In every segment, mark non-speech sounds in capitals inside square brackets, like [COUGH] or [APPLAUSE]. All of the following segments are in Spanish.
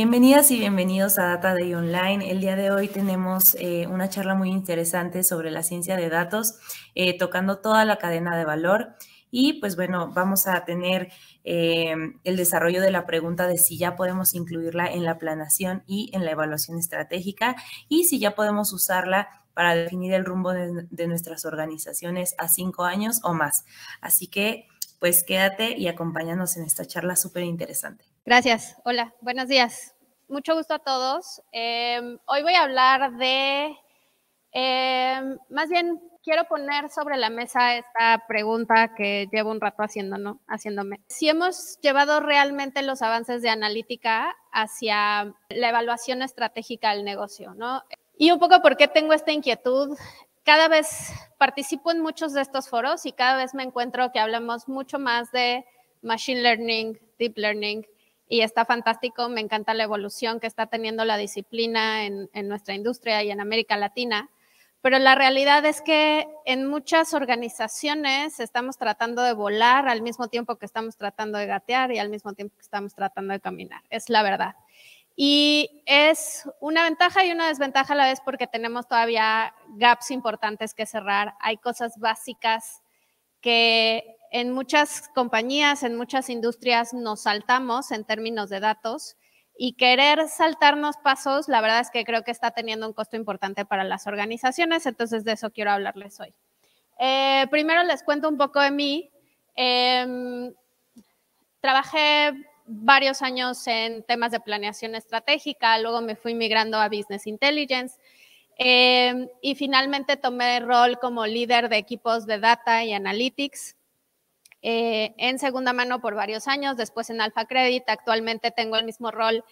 Bienvenidas y bienvenidos a Data Day Online. El día de hoy tenemos eh, una charla muy interesante sobre la ciencia de datos, eh, tocando toda la cadena de valor. Y pues bueno, vamos a tener eh, el desarrollo de la pregunta de si ya podemos incluirla en la planación y en la evaluación estratégica y si ya podemos usarla para definir el rumbo de nuestras organizaciones a cinco años o más. Así que pues quédate y acompáñanos en esta charla súper interesante. Gracias. Hola, buenos días. Mucho gusto a todos. Em, hoy voy a hablar de, em, más bien quiero poner sobre la mesa esta pregunta que llevo un rato haciendo, haciéndome. Si hemos llevado realmente los avances de analítica hacia la evaluación estratégica del negocio, ¿no? Y un poco por qué tengo esta inquietud cada vez participo en muchos de estos foros y cada vez me encuentro que hablamos mucho más de machine learning, deep learning, y está fantástico. Me encanta la evolución que está teniendo la disciplina en, nuestra industria y en América Latina. Pero la realidad es que en muchas organizaciones estamos tratando de volar al mismo tiempo que estamos tratando de gatear y al mismo tiempo que estamos tratando de caminar. Es la verdad. Y es una ventaja y una desventaja a la vez porque tenemos todavía gaps importantes que cerrar. Hay cosas básicas que en muchas compañías, en muchas industrias nos saltamos en términos de datos y querer saltarnos pasos, la verdad es que creo que está teniendo un costo importante para las organizaciones, entonces de eso quiero hablarles hoy. Eh, primero les cuento un poco de mí. Em, trabajé varios años en temas de planeación estratégica, luego me fui migrando a Business Intelligence em, y finalmente tomé rol como líder de equipos de Data y Analytics eh, en segunda mano por varios años, después en Alpha Credit, actualmente tengo el mismo rol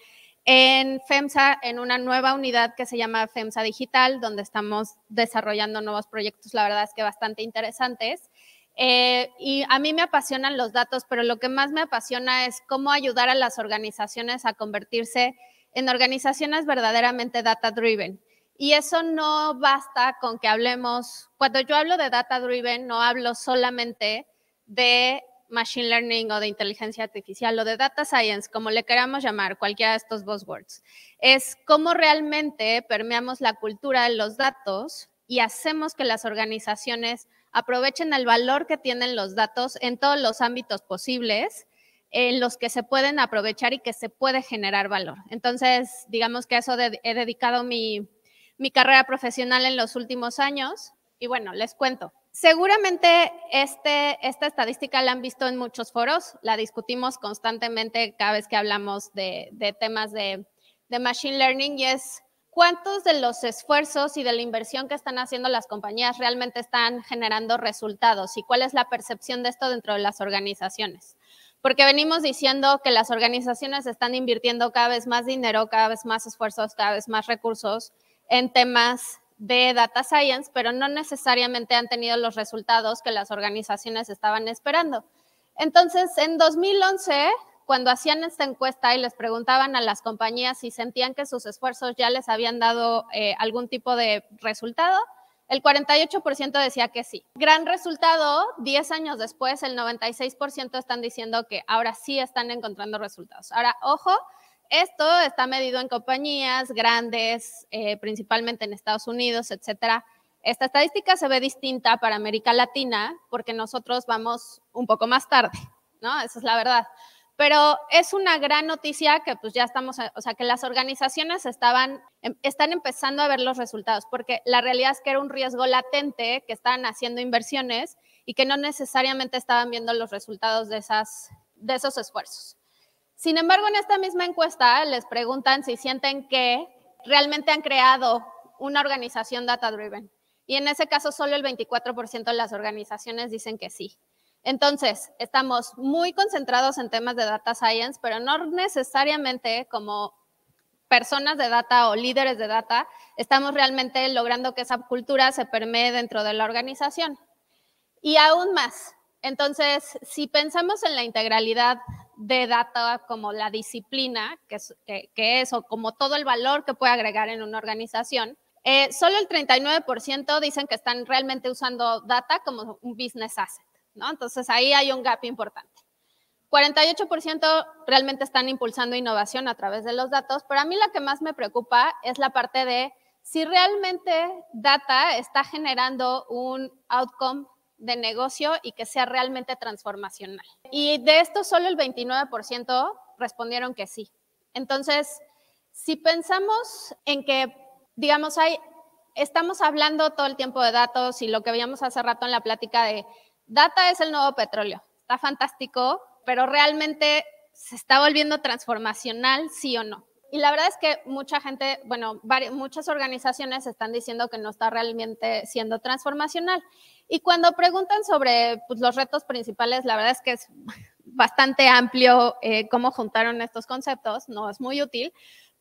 en FEMSA, en una nueva unidad que se llama FEMSA Digital, donde estamos desarrollando nuevos proyectos, la verdad es que bastante interesantes. Eh, y a mí me apasionan los datos, pero lo que más me apasiona es cómo ayudar a las organizaciones a convertirse en organizaciones verdaderamente data driven. Y eso no basta con que hablemos, cuando yo hablo de data driven, no hablo solamente de machine learning o de inteligencia artificial o de data science, como le queramos llamar, cualquiera de estos buzzwords. Es cómo realmente permeamos la cultura de los datos y hacemos que las organizaciones aprovechen el valor que tienen los datos en todos los ámbitos posibles en los que se pueden aprovechar y que se puede generar valor. Entonces, digamos que a eso he dedicado mi, carrera profesional en los últimos años. Y bueno, les cuento. Seguramente este, esta estadística la han visto en muchos foros, la discutimos constantemente cada vez que hablamos de, temas de, de Machine Learning y es ¿Cuántos de los esfuerzos y de la inversión que están haciendo las compañías realmente están generando resultados? ¿Y cuál es la percepción de esto dentro de las organizaciones? Porque venimos diciendo que las organizaciones están invirtiendo cada vez más dinero, cada vez más esfuerzos, cada vez más recursos en temas de data science, pero no necesariamente han tenido los resultados que las organizaciones estaban esperando. Entonces, en 2011 cuando hacían esta encuesta y les preguntaban a las compañías si sentían que sus esfuerzos ya les habían dado eh, algún tipo de resultado, el 48% decía que sí. Gran resultado, 10 años después, el 96% están diciendo que ahora sí están encontrando resultados. Ahora, ojo, esto está medido en compañías grandes, eh, principalmente en Estados Unidos, etcétera. Esta estadística se ve distinta para América Latina porque nosotros vamos un poco más tarde, ¿no? Esa es la verdad pero es una gran noticia que pues ya estamos, o sea, que las organizaciones estaban, em, están empezando a ver los resultados, porque la realidad es que era un riesgo latente, que estaban haciendo inversiones y que no necesariamente estaban viendo los resultados de, esas, de esos esfuerzos. Sin embargo, en esta misma encuesta les preguntan si sienten que realmente han creado una organización data-driven. Y en ese caso, solo el 24% de las organizaciones dicen que sí. Entonces, estamos muy concentrados en temas de data science, pero no necesariamente como personas de data o líderes de data, estamos realmente logrando que esa cultura se permee dentro de la organización. Y aún más, entonces, si pensamos en la integralidad de data como la disciplina que es, o como todo el valor que puede agregar en una organización, eh, solo el 39% dicen que están realmente usando data como un business asset. Entonces ahí hay un gap importante. 48% realmente están impulsando innovación a través de los datos, pero a mí la que más me preocupa es la parte de si realmente data está generando un outcome de negocio y que sea realmente transformacional. Y de esto solo el 29% respondieron que sí. Entonces, si pensamos en que, digamos, hay, estamos hablando todo el tiempo de datos y lo que veíamos hace rato en la plática de Data es el nuevo petróleo, está fantástico, pero realmente se está volviendo transformacional, sí o no. Y la verdad es que mucha gente, bueno, muchas organizaciones están diciendo que no está realmente siendo transformacional. Y cuando preguntan sobre pues, los retos principales, la verdad es que es [LAUGHS] bastante amplio eh, cómo juntaron estos conceptos, no es muy útil,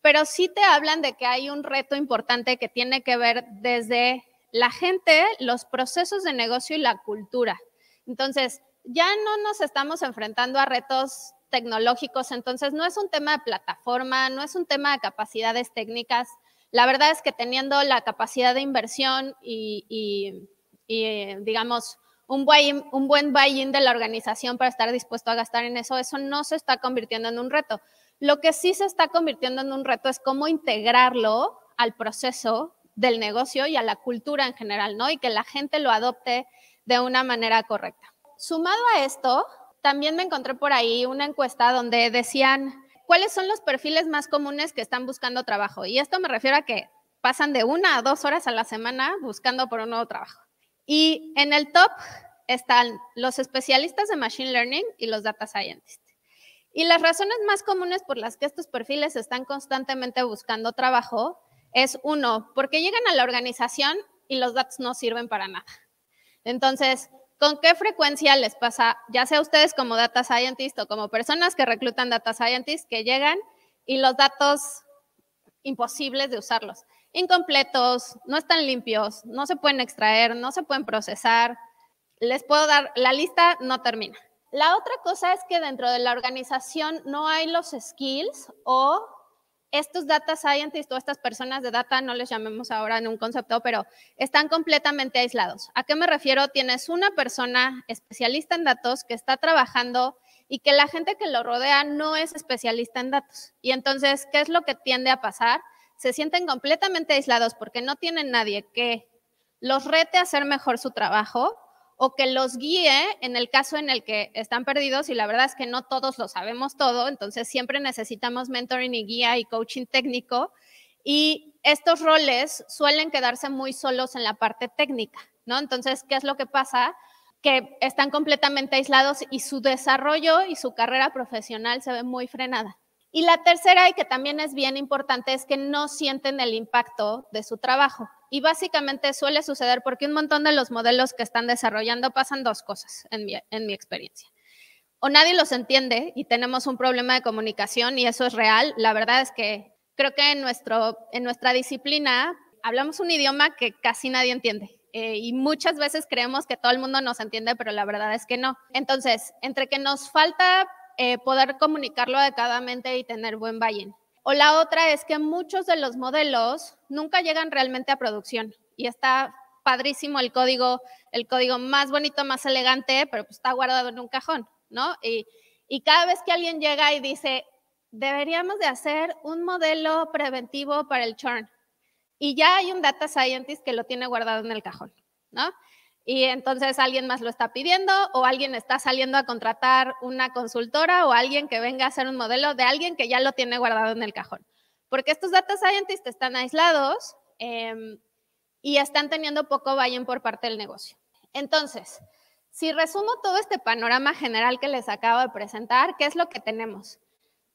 pero sí te hablan de que hay un reto importante que tiene que ver desde la gente, los procesos de negocio y la cultura. Entonces, ya no nos estamos enfrentando a retos tecnológicos, entonces no es un tema de plataforma, no es un tema de capacidades técnicas. La verdad es que teniendo la capacidad de inversión y, digamos, un buen, un buen buy-in de la organización para estar dispuesto a gastar en eso, eso no se está convirtiendo en un reto. Lo que sí se está convirtiendo en un reto es cómo integrarlo al proceso del negocio y a la cultura en general, ¿no? Y que la gente lo adopte de una manera correcta. Sumado a esto, también me encontré por ahí una encuesta donde decían cuáles son los perfiles más comunes que están buscando trabajo. Y esto me refiero a que pasan de una a dos horas a la semana buscando por un nuevo trabajo. Y en el top están los especialistas de Machine Learning y los Data Scientists. Y las razones más comunes por las que estos perfiles están constantemente buscando trabajo es uno, porque llegan a la organización y los datos no sirven para nada. Entonces, ¿con qué frecuencia les pasa, ya sea ustedes como data scientist o como personas que reclutan data scientists que llegan y los datos imposibles de usarlos, incompletos, no están limpios, no se pueden extraer, no se pueden procesar? Les puedo dar, la lista no termina. La otra cosa es que dentro de la organización no hay los skills o estos data scientists o estas personas de data, no les llamemos ahora en un concepto, pero están completamente aislados. ¿A qué me refiero? Tienes una persona especialista en datos que está trabajando y que la gente que lo rodea no es especialista en datos. Y entonces, ¿qué es lo que tiende a pasar? Se sienten completamente aislados porque no tienen nadie que los rete a hacer mejor su trabajo o que los guíe en el caso en el que están perdidos y la verdad es que no todos lo sabemos todo, entonces siempre necesitamos mentoring y guía y coaching técnico y estos roles suelen quedarse muy solos en la parte técnica, ¿no? Entonces, ¿qué es lo que pasa? Que están completamente aislados y su desarrollo y su carrera profesional se ve muy frenada. Y la tercera, y que también es bien importante, es que no sienten el impacto de su trabajo. Y básicamente suele suceder porque un montón de los modelos que están desarrollando pasan dos cosas en mi, experiencia. O nadie los entiende y tenemos un problema de comunicación y eso es real. La verdad es que creo que en, nuestro, en nuestra disciplina hablamos un idioma que casi nadie entiende. Eh, y muchas veces creemos que todo el mundo nos entiende, pero la verdad es que no. Entonces, entre que nos falta eh, poder comunicarlo adecuadamente y tener buen buy-in. O la otra es que muchos de los modelos nunca llegan realmente a producción y está padrísimo el código, el código más bonito, más elegante, pero pues está guardado en un cajón, ¿no? Y, y cada vez que alguien llega y dice, deberíamos de hacer un modelo preventivo para el churn, y ya hay un data scientist que lo tiene guardado en el cajón, ¿no? y entonces alguien más lo está pidiendo o alguien está saliendo a contratar una consultora o alguien que venga a hacer un modelo de alguien que ya lo tiene guardado en el cajón. Porque estos data scientists están aislados em, y están teniendo poco buy por parte del negocio. Entonces, si resumo todo este panorama general que les acabo de presentar, ¿qué es lo que tenemos?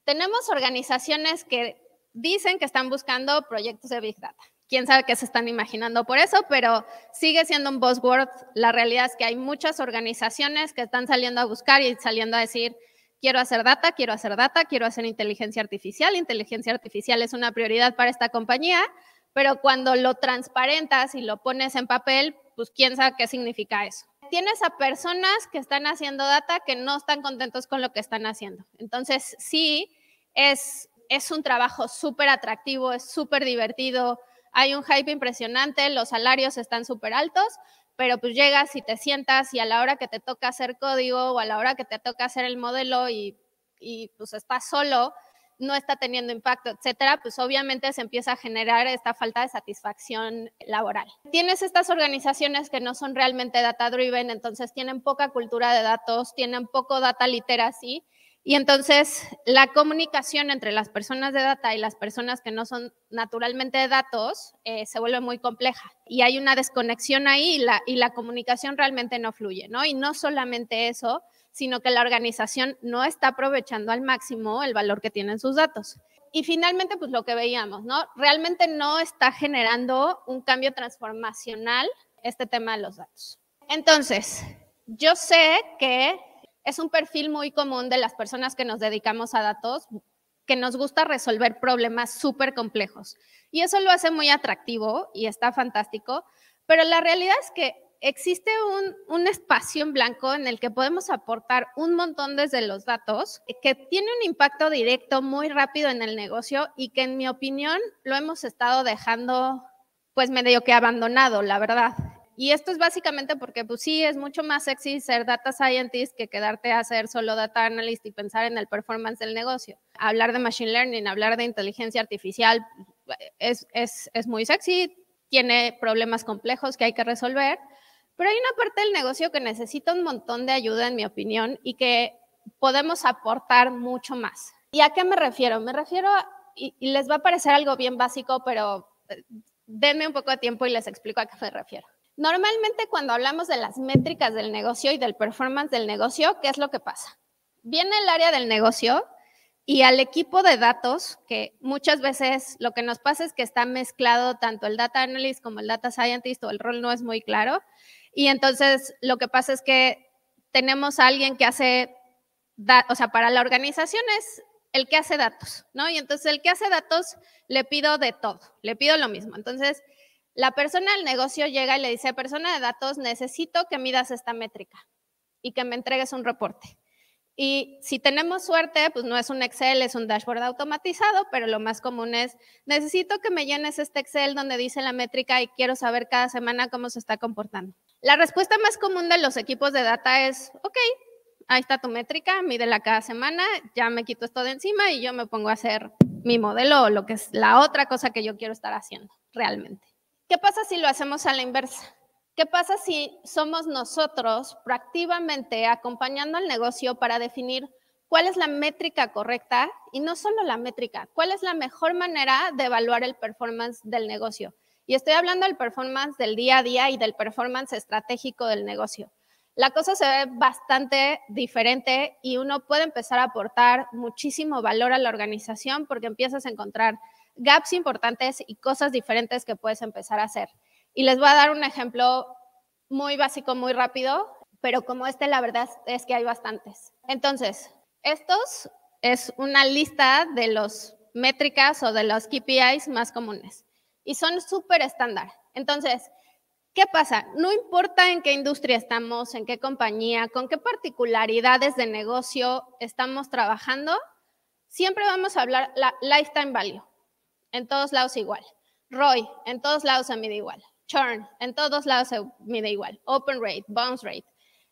Tenemos organizaciones que dicen que están buscando proyectos de Big Data quién sabe qué se están imaginando por eso, pero sigue siendo un buzzword. La realidad es que hay muchas organizaciones que están saliendo a buscar y saliendo a decir, quiero hacer data, quiero hacer data, quiero hacer inteligencia artificial. Inteligencia artificial es una prioridad para esta compañía, pero cuando lo transparentas y lo pones en papel, pues quién sabe qué significa eso. Tienes a personas que están haciendo data que no están contentos con lo que están haciendo. Entonces, sí, es, es un trabajo súper atractivo, es súper divertido, hay un hype impresionante, los salarios están súper altos, pero pues llegas y te sientas y a la hora que te toca hacer código o a la hora que te toca hacer el modelo y, y pues estás solo, no está teniendo impacto, etcétera, pues obviamente se empieza a generar esta falta de satisfacción laboral. Tienes estas organizaciones que no son realmente data driven, entonces tienen poca cultura de datos, tienen poco data literacy y entonces la comunicación entre las personas de data y las personas que no son naturalmente de datos eh, se vuelve muy compleja y hay una desconexión ahí y la, y la comunicación realmente no fluye, ¿no? Y no solamente eso, sino que la organización no está aprovechando al máximo el valor que tienen sus datos. Y finalmente, pues lo que veíamos, ¿no? Realmente no está generando un cambio transformacional este tema de los datos. Entonces, yo sé que es un perfil muy común de las personas que nos dedicamos a datos, que nos gusta resolver problemas súper complejos. Y eso lo hace muy atractivo y está fantástico, pero la realidad es que existe un, espacio en blanco en el que podemos aportar un montón desde los datos, que tiene un impacto directo muy rápido en el negocio y que en mi opinión lo hemos estado dejando pues medio que abandonado, la verdad. Y esto es básicamente porque, pues sí, es mucho más sexy ser data scientist que quedarte a ser solo data analyst y pensar en el performance del negocio. Hablar de machine learning, hablar de inteligencia artificial es, muy sexy, tiene problemas complejos que hay que resolver, pero hay una parte del negocio que necesita un montón de ayuda, en mi opinión, y que podemos aportar mucho más. ¿Y a qué me refiero? Me refiero, y les va a parecer algo bien básico, pero eh, denme un poco de tiempo y les explico a qué me refiero. Normalmente cuando hablamos de las métricas del negocio y del performance del negocio, ¿qué es lo que pasa? Viene el área del negocio y al equipo de datos, que muchas veces lo que nos pasa es que está mezclado tanto el data analyst como el data scientist o el rol no es muy claro. Y entonces lo que pasa es que tenemos a alguien que hace, o sea, para la organización es el que hace datos, ¿no? Y entonces el que hace datos le pido de todo, le pido lo mismo. Entonces, la persona del negocio llega y le dice, persona de datos, necesito que midas esta métrica y que me entregues un reporte. Y si tenemos suerte, pues no es un Excel, es un dashboard automatizado, pero lo más común es, necesito que me llenes este Excel donde dice la métrica y quiero saber cada semana cómo se está comportando. La respuesta más común de los equipos de data es, ok, ahí está tu métrica, mídela cada semana, ya me quito esto de encima y yo me pongo a hacer mi modelo o lo que es la otra cosa que yo quiero estar haciendo realmente. ¿Qué pasa si lo hacemos a la inversa? ¿Qué pasa si somos nosotros proactivamente acompañando al negocio para definir cuál es la métrica correcta y no solo la métrica, cuál es la mejor manera de evaluar el performance del negocio? Y estoy hablando del performance del día a día y del performance estratégico del negocio. La cosa se ve bastante diferente y uno puede empezar a aportar muchísimo valor a la organización porque empiezas a encontrar gaps importantes y cosas diferentes que puedes empezar a hacer. Y les voy a dar un ejemplo muy básico, muy rápido, pero como este, la verdad es que hay bastantes. Entonces, estos es una lista de los métricas o de los KPIs más comunes y son súper estándar. Entonces, ¿qué pasa? No importa en qué industria estamos, en qué compañía, con qué particularidades de negocio estamos trabajando, siempre vamos a hablar la lifetime value en todos lados igual. ROI, en todos lados se mide igual. Churn, en todos lados se mide igual. Open rate, bounce rate.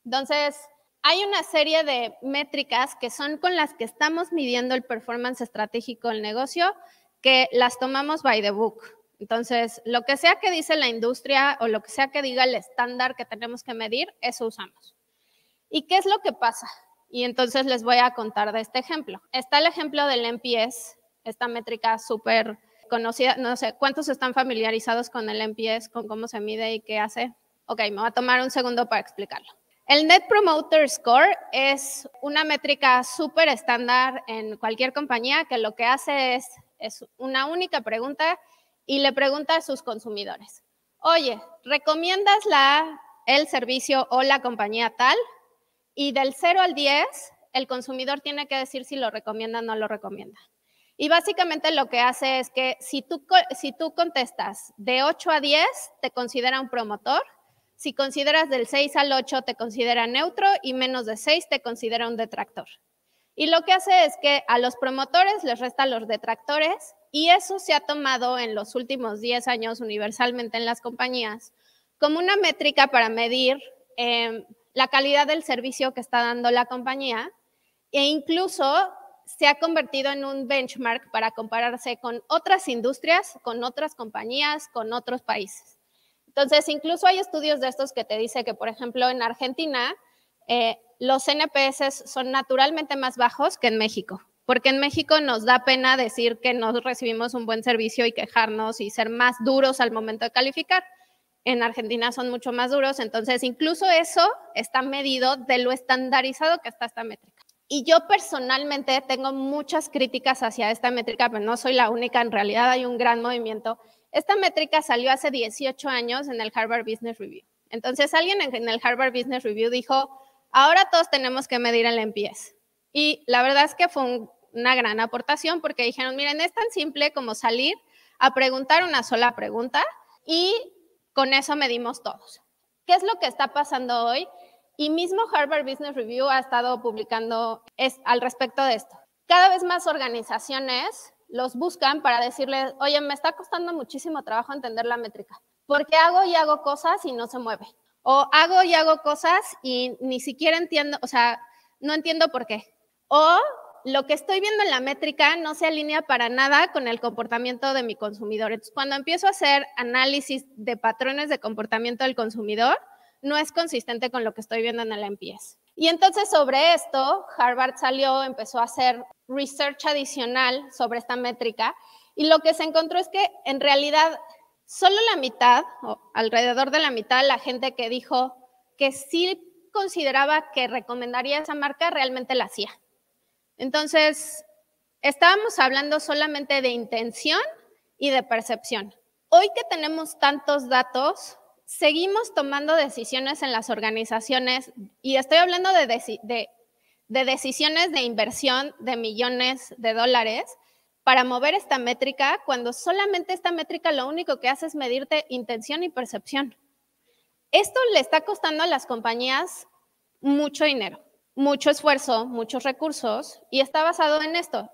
Entonces, hay una serie de métricas que son con las que estamos midiendo el performance estratégico del negocio que las tomamos by the book. Entonces, lo que sea que dice la industria o lo que sea que diga el estándar que tenemos que medir, eso usamos. ¿Y qué es lo que pasa? Y entonces les voy a contar de este ejemplo. Está el ejemplo del NPS, esta métrica súper conocida, no sé, ¿cuántos están familiarizados con el NPS, con cómo se mide y qué hace? Ok, me va a tomar un segundo para explicarlo. El Net Promoter Score es una métrica súper estándar en cualquier compañía que lo que hace es, es, una única pregunta y le pregunta a sus consumidores, oye, ¿recomiendas la, el servicio o la compañía tal? Y del 0 al 10, el consumidor tiene que decir si lo recomienda o no lo recomienda. Y básicamente lo que hace es que si tú, si tú contestas de 8 a 10, te considera un promotor. Si consideras del 6 al 8, te considera neutro y menos de 6 te considera un detractor. Y lo que hace es que a los promotores les resta los detractores y eso se ha tomado en los últimos 10 años universalmente en las compañías como una métrica para medir eh, la calidad del servicio que está dando la compañía e incluso se ha convertido en un benchmark para compararse con otras industrias, con otras compañías, con otros países. Entonces, incluso hay estudios de estos que te dice que, por ejemplo, en Argentina eh, los NPS son naturalmente más bajos que en México, porque en México nos da pena decir que no recibimos un buen servicio y quejarnos y ser más duros al momento de calificar. En Argentina son mucho más duros, entonces incluso eso está medido de lo estandarizado que está esta métrica. Y yo personalmente tengo muchas críticas hacia esta métrica, pero no soy la única, en realidad hay un gran movimiento. Esta métrica salió hace 18 años en el Harvard Business Review. Entonces alguien en el Harvard Business Review dijo, ahora todos tenemos que medir el NPS. Y la verdad es que fue una gran aportación porque dijeron, miren, es tan simple como salir a preguntar una sola pregunta y con eso medimos todos. ¿Qué es lo que está pasando hoy? Y mismo Harvard Business Review ha estado publicando al respecto de esto. Cada vez más organizaciones los buscan para decirles, oye, me está costando muchísimo trabajo entender la métrica, porque hago y hago cosas y no se mueve. O hago y hago cosas y ni siquiera entiendo, o sea, no entiendo por qué. O lo que estoy viendo en la métrica no se alinea para nada con el comportamiento de mi consumidor. Entonces, cuando empiezo a hacer análisis de patrones de comportamiento del consumidor, no es consistente con lo que estoy viendo en el MPS. Y entonces sobre esto, Harvard salió, empezó a hacer research adicional sobre esta métrica y lo que se encontró es que en realidad solo la mitad, o alrededor de la mitad, la gente que dijo que sí consideraba que recomendaría esa marca realmente la hacía. Entonces, estábamos hablando solamente de intención y de percepción. Hoy que tenemos tantos datos, seguimos tomando decisiones en las organizaciones, y estoy hablando de, decisiones de inversión de millones de dólares para mover esta métrica, cuando solamente esta métrica lo único que hace es medirte intención y percepción. Esto le está costando a las compañías mucho dinero, mucho esfuerzo, muchos recursos, y está basado en esto.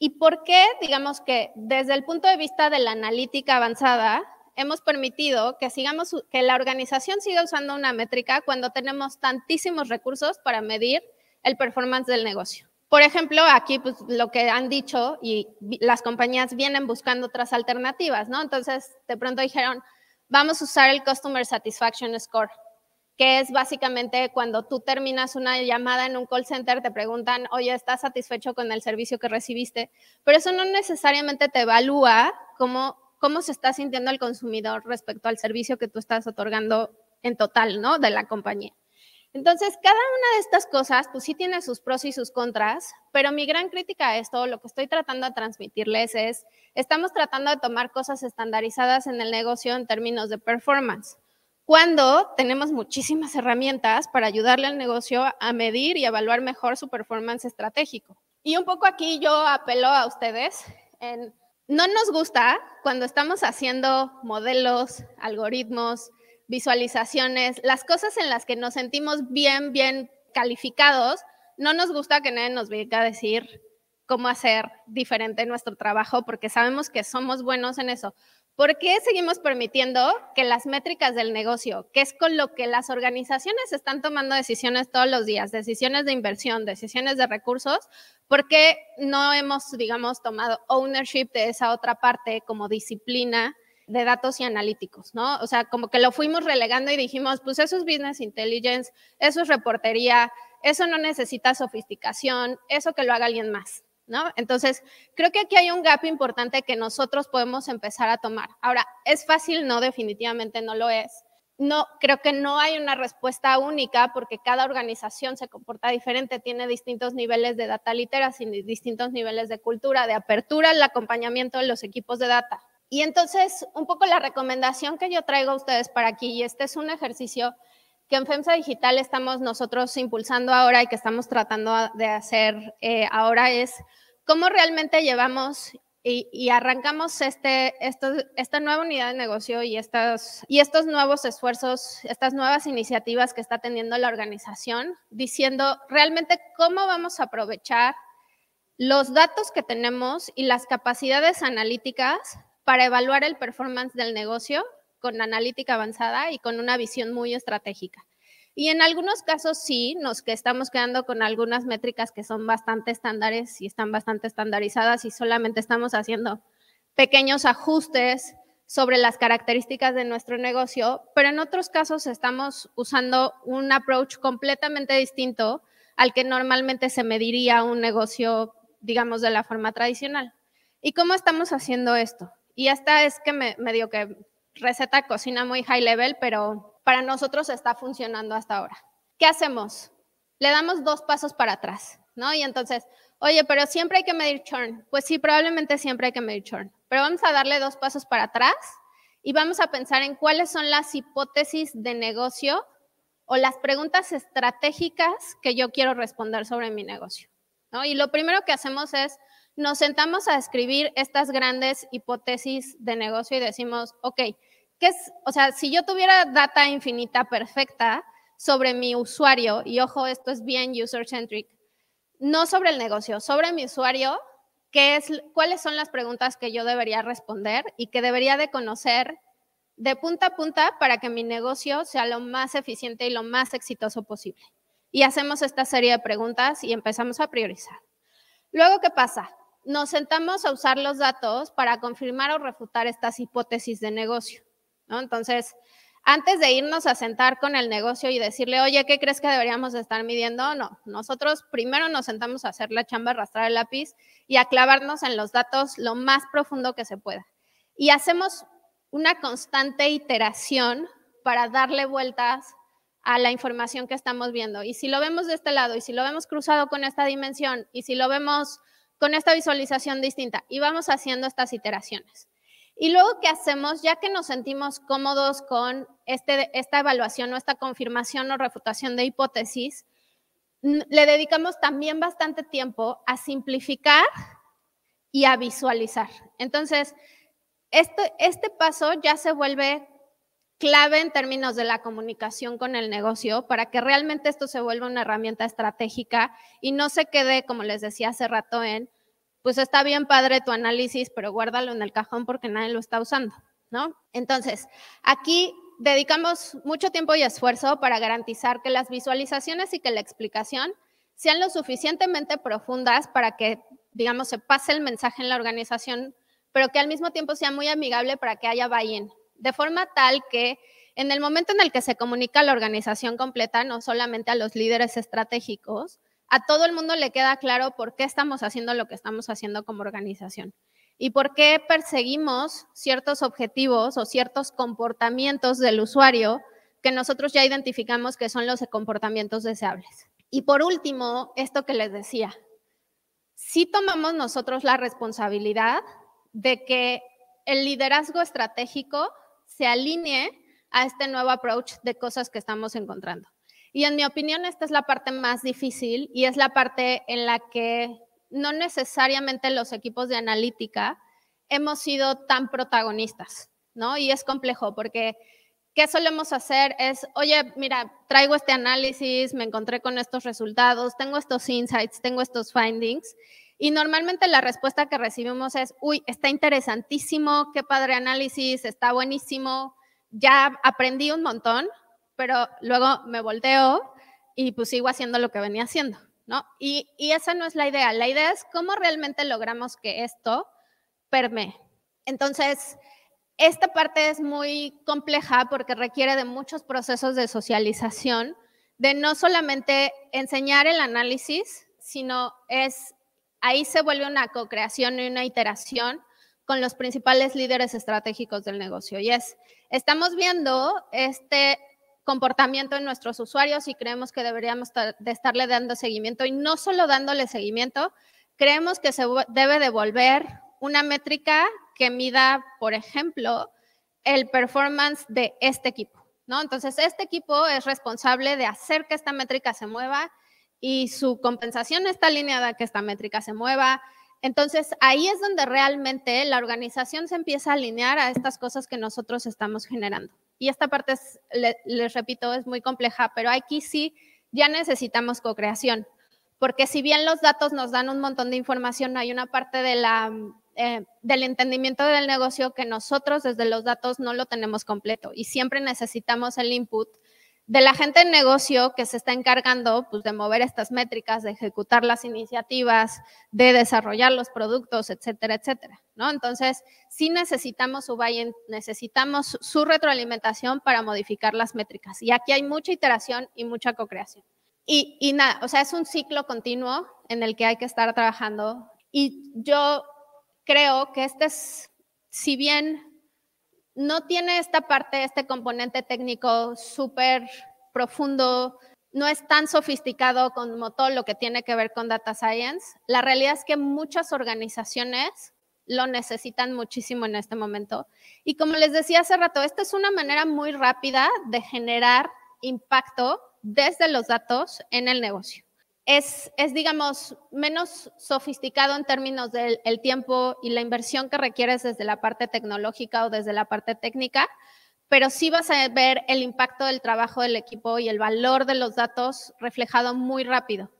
¿Y por qué, digamos que desde el punto de vista de la analítica avanzada, hemos permitido que, sigamos, que la organización siga usando una métrica cuando tenemos tantísimos recursos para medir el performance del negocio. Por ejemplo, aquí pues, lo que han dicho y las compañías vienen buscando otras alternativas, ¿no? Entonces, de pronto dijeron, vamos a usar el Customer Satisfaction Score, que es básicamente cuando tú terminas una llamada en un call center, te preguntan, oye, ¿estás satisfecho con el servicio que recibiste? Pero eso no necesariamente te evalúa como cómo se está sintiendo el consumidor respecto al servicio que tú estás otorgando en total, ¿no? De la compañía. Entonces, cada una de estas cosas, pues sí tiene sus pros y sus contras, pero mi gran crítica a esto, lo que estoy tratando de transmitirles es, estamos tratando de tomar cosas estandarizadas en el negocio en términos de performance, cuando tenemos muchísimas herramientas para ayudarle al negocio a medir y evaluar mejor su performance estratégico. Y un poco aquí yo apelo a ustedes en no nos gusta cuando estamos haciendo modelos, algoritmos, visualizaciones, las cosas en las que nos sentimos bien, bien calificados, no nos gusta que nadie nos venga a decir cómo hacer diferente nuestro trabajo porque sabemos que somos buenos en eso. ¿Por qué seguimos permitiendo que las métricas del negocio, que es con lo que las organizaciones están tomando decisiones todos los días, decisiones de inversión, decisiones de recursos, por qué no hemos, digamos, tomado ownership de esa otra parte como disciplina de datos y analíticos, ¿no? O sea, como que lo fuimos relegando y dijimos, pues eso es business intelligence, eso es reportería, eso no necesita sofisticación, eso que lo haga alguien más, entonces, creo que aquí hay un gap importante que nosotros podemos empezar a tomar. Ahora, ¿es fácil? No, definitivamente no lo es. No, creo que no hay una respuesta única porque cada organización se comporta diferente, tiene distintos niveles de data literacy, distintos niveles de cultura, de apertura al acompañamiento de los equipos de data. Y entonces, un poco la recomendación que yo traigo a ustedes para aquí, y este es un ejercicio que en FEMSA Digital estamos nosotros impulsando ahora y que estamos tratando de hacer eh, ahora es cómo realmente llevamos y, arrancamos este, esta nueva unidad de negocio y estas y estos nuevos esfuerzos, estas nuevas iniciativas que está teniendo la organización, diciendo realmente cómo vamos a aprovechar los datos que tenemos y las capacidades analíticas para evaluar el performance del negocio con analítica avanzada y con una visión muy estratégica. Y en algunos casos sí, nos que estamos quedando con algunas métricas que son bastante estándares y están bastante estandarizadas y solamente estamos haciendo pequeños ajustes sobre las características de nuestro negocio, pero en otros casos estamos usando un approach completamente distinto al que normalmente se mediría un negocio, digamos, de la forma tradicional. ¿Y cómo estamos haciendo esto? Y hasta es que me, dio que receta cocina muy high level, pero para nosotros está funcionando hasta ahora. ¿Qué hacemos? Le damos dos pasos para atrás, ¿no? Y entonces, oye, pero siempre hay que medir churn. Pues sí, probablemente siempre hay que medir churn, pero vamos a darle dos pasos para atrás y vamos a pensar en cuáles son las hipótesis de negocio o las preguntas estratégicas que yo quiero responder sobre mi negocio. ¿no? Y lo primero que hacemos es, nos sentamos a escribir estas grandes hipótesis de negocio y decimos, ok, es? O sea, si yo tuviera data infinita perfecta sobre mi usuario, y ojo, esto es bien user-centric, no sobre el negocio, sobre mi usuario, ¿qué es, cuáles son las preguntas que yo debería responder y que debería de conocer de punta a punta para que mi negocio sea lo más eficiente y lo más exitoso posible. Y hacemos esta serie de preguntas y empezamos a priorizar. Luego, ¿qué pasa? Nos sentamos a usar los datos para confirmar o refutar estas hipótesis de negocio. Entonces, antes de irnos a sentar con el negocio y decirle, oye, ¿qué crees que deberíamos estar midiendo? No, nosotros primero nos sentamos a hacer la chamba, arrastrar el lápiz y a clavarnos en los datos lo más profundo que se pueda. Y hacemos una constante iteración para darle vueltas a la información que estamos viendo. Y si lo vemos de este lado, y si lo vemos cruzado con esta dimensión, y si lo vemos con esta visualización distinta, y vamos haciendo estas iteraciones. Y luego, ¿qué hacemos? Ya que nos sentimos cómodos con este, esta evaluación o esta confirmación o refutación de hipótesis, le dedicamos también bastante tiempo a simplificar y a visualizar. Entonces, este, este paso ya se vuelve clave en términos de la comunicación con el negocio para que realmente esto se vuelva una herramienta estratégica y no se quede, como les decía hace rato, en pues está bien padre tu análisis, pero guárdalo en el cajón porque nadie lo está usando, ¿no? Entonces, aquí dedicamos mucho tiempo y esfuerzo para garantizar que las visualizaciones y que la explicación sean lo suficientemente profundas para que, digamos, se pase el mensaje en la organización, pero que al mismo tiempo sea muy amigable para que haya buy-in, de forma tal que en el momento en el que se comunica a la organización completa, no solamente a los líderes estratégicos, a todo el mundo le queda claro por qué estamos haciendo lo que estamos haciendo como organización y por qué perseguimos ciertos objetivos o ciertos comportamientos del usuario que nosotros ya identificamos que son los comportamientos deseables. Y por último, esto que les decía, si tomamos nosotros la responsabilidad de que el liderazgo estratégico se alinee a este nuevo approach de cosas que estamos encontrando. Y en mi opinión, esta es la parte más difícil y es la parte en la que no necesariamente los equipos de analítica hemos sido tan protagonistas, ¿no? Y es complejo porque ¿qué solemos hacer? Es, oye, mira, traigo este análisis, me encontré con estos resultados, tengo estos insights, tengo estos findings. Y normalmente la respuesta que recibimos es, uy, está interesantísimo, qué padre análisis, está buenísimo, ya aprendí un montón, pero luego me volteo y pues sigo haciendo lo que venía haciendo, ¿no? Y, y esa no es la idea. La idea es cómo realmente logramos que esto permee. Entonces, esta parte es muy compleja porque requiere de muchos procesos de socialización, de no solamente enseñar el análisis, sino es ahí se vuelve una co-creación y una iteración con los principales líderes estratégicos del negocio. Y es, estamos viendo este comportamiento en nuestros usuarios y creemos que deberíamos de estarle dando seguimiento y no solo dándole seguimiento, creemos que se debe devolver una métrica que mida, por ejemplo, el performance de este equipo, ¿no? Entonces, este equipo es responsable de hacer que esta métrica se mueva y su compensación está alineada a que esta métrica se mueva. Entonces, ahí es donde realmente la organización se empieza a alinear a estas cosas que nosotros estamos generando y esta parte, les repito, es muy compleja, pero aquí sí ya necesitamos co-creación, porque si bien los datos nos dan un montón de información, hay una parte eh, del entendimiento del negocio que nosotros desde los datos no lo tenemos completo y siempre necesitamos el input de la gente en negocio que se está encargando pues, de mover estas métricas, de ejecutar las iniciativas, de desarrollar los productos, etcétera, etcétera. ¿no? Entonces, sí necesitamos su necesitamos su retroalimentación para modificar las métricas. Y aquí hay mucha iteración y mucha co-creación. Y, y nada, o sea, es un ciclo continuo en el que hay que estar trabajando. Y yo creo que este es, si bien no tiene esta parte, este componente técnico súper profundo, no es tan sofisticado como todo lo que tiene que ver con data science. La realidad es que muchas organizaciones lo necesitan muchísimo en este momento. Y como les decía hace rato, esta es una manera muy rápida de generar impacto desde los datos en el negocio es, digamos, menos sofisticado en términos del tiempo y la inversión que requieres desde la parte tecnológica o desde la parte técnica, pero sí vas a ver el impacto del trabajo del equipo y el valor de los datos reflejado muy rápido.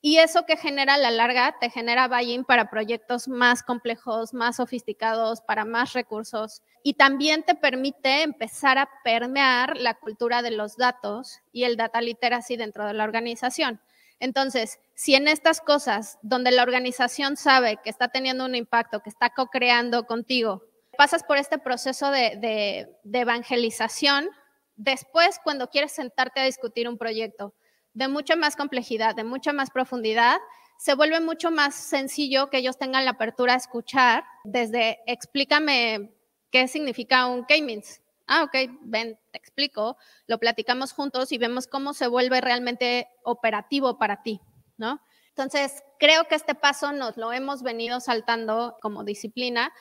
Y eso que genera a la larga te genera buy-in para proyectos más complejos, más sofisticados, para más recursos. Y también te permite empezar a permear la cultura de los datos y el data literacy dentro de la organización entonces, si en estas cosas donde la organización sabe que está teniendo un impacto, que está co-creando contigo, pasas por este proceso de, evangelización, después cuando quieres sentarte a discutir un proyecto de mucha más complejidad, de mucha más profundidad, se vuelve mucho más sencillo que ellos tengan la apertura a escuchar desde explícame qué significa un K-means, ah, ok, ven, te explico, lo platicamos juntos y vemos cómo se vuelve realmente operativo para ti, ¿no? Entonces, creo que este paso nos lo hemos venido saltando como disciplina,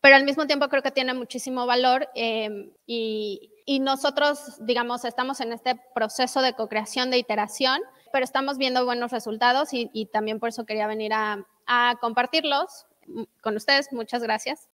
pero al mismo tiempo creo que tiene muchísimo valor em, y, nosotros, digamos, estamos en este proceso de co-creación, de iteración, pero estamos viendo buenos resultados y, también por eso quería venir a compartirlos mm, con ustedes. Muchas gracias.